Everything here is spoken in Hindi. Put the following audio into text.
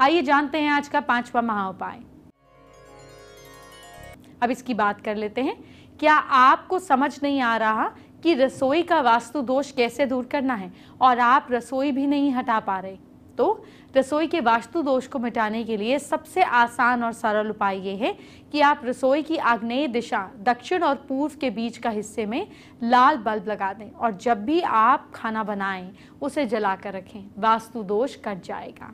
आइए जानते हैं आज का पांचवा महा उपाय अब इसकी बात कर लेते हैं क्या आपको समझ नहीं आ रहा कि रसोई का वास्तु दोष कैसे दूर करना है और आप रसोई भी नहीं हटा पा रहे तो रसोई के वास्तु दोष को मिटाने के लिए सबसे आसान और सरल उपाय ये है कि आप रसोई की आग्नेय दिशा दक्षिण और पूर्व के बीच का हिस्से में लाल बल्ब लगा दें और जब भी आप खाना बनाएं उसे जला कर रखें वास्तु दोष कट जाएगा